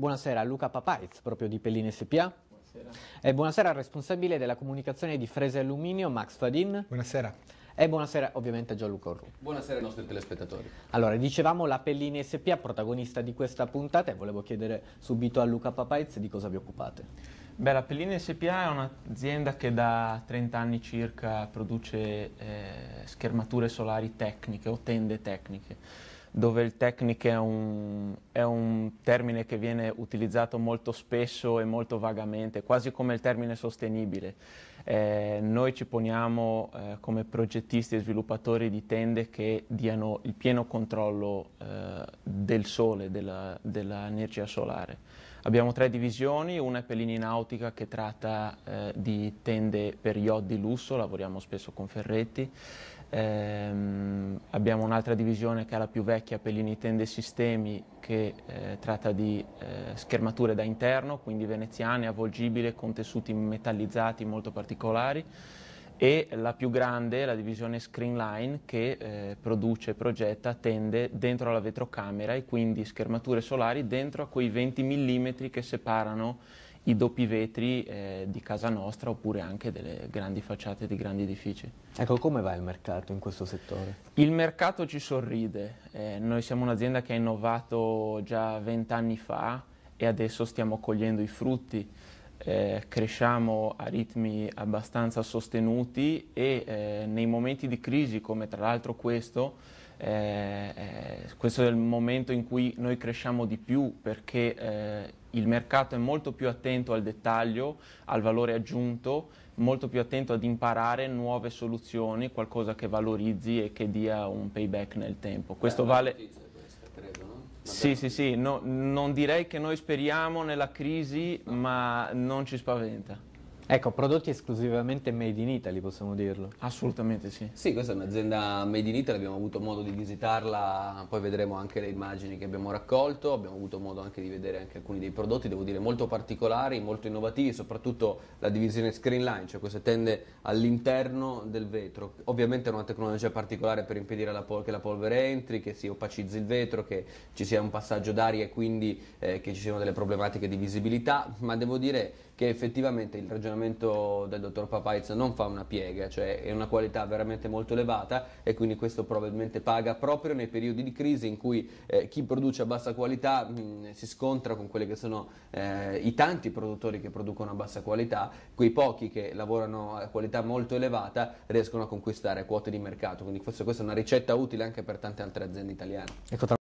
Buonasera Luca Papaiz, proprio di Pellini SPA. Buonasera. E buonasera al responsabile della comunicazione di Frese Alluminio, Max Fadin. Buonasera. E buonasera ovviamente a Gianluca Orru. Buonasera ai nostri telespettatori. Allora, dicevamo la Pellini SPA, protagonista di questa puntata, e volevo chiedere subito a Luca Papaiz di cosa vi occupate. Beh, la Pellini SPA è un'azienda che da 30 anni circa produce eh, schermature solari tecniche o tende tecniche dove il tecnico è un, è un, termine che viene utilizzato molto spesso e molto vagamente, quasi come il termine sostenibile. Eh, noi ci poniamo eh, come progettisti e sviluppatori di tende che diano il pieno controllo eh, del sole, dell'energia solare Abbiamo tre divisioni, una è Pellini Nautica che tratta eh, di tende per yacht di lusso, lavoriamo spesso con Ferretti, ehm, abbiamo un'altra divisione che è la più vecchia, Pellini Tende Sistemi, che eh, tratta di eh, schermature da interno, quindi veneziane, avvolgibile, con tessuti metallizzati molto particolari e la più grande, la divisione Screenline, che eh, produce progetta tende dentro la vetrocamera e quindi schermature solari dentro a quei 20 mm che separano i doppi vetri eh, di casa nostra oppure anche delle grandi facciate di grandi edifici. Ecco, come va il mercato in questo settore? Il mercato ci sorride. Eh, noi siamo un'azienda che ha innovato già vent'anni fa e adesso stiamo cogliendo i frutti eh, cresciamo a ritmi abbastanza sostenuti e eh, nei momenti di crisi come tra l'altro questo, eh, eh questo è il momento in cui noi cresciamo di più perché eh, il mercato è molto più attento al dettaglio, al valore aggiunto, molto più attento ad imparare nuove soluzioni, qualcosa che valorizzi e che dia un payback nel tempo. Questo vale... Sì, sì, sì, no, non direi che noi speriamo nella crisi, no. ma non ci spaventa. Ecco, prodotti esclusivamente made in Italy, possiamo dirlo. Assolutamente sì. Sì, questa è un'azienda made in Italy, abbiamo avuto modo di visitarla, poi vedremo anche le immagini che abbiamo raccolto, abbiamo avuto modo anche di vedere anche alcuni dei prodotti, devo dire, molto particolari, molto innovativi, soprattutto la divisione screenline, cioè queste tende all'interno del vetro. Ovviamente è una tecnologia particolare per impedire la che la polvere entri, che si opacizzi il vetro, che ci sia un passaggio d'aria e quindi eh, che ci siano delle problematiche di visibilità, ma devo dire che effettivamente il ragionamento del dottor Papaiz non fa una piega, cioè è una qualità veramente molto elevata e quindi questo probabilmente paga proprio nei periodi di crisi in cui eh, chi produce a bassa qualità mh, mm, si scontra con quelli che sono eh, i tanti produttori che producono a bassa qualità, quei pochi che lavorano a qualità molto elevata riescono a conquistare quote di mercato, quindi questo, questa è una ricetta utile anche per tante altre aziende italiane. Ecco,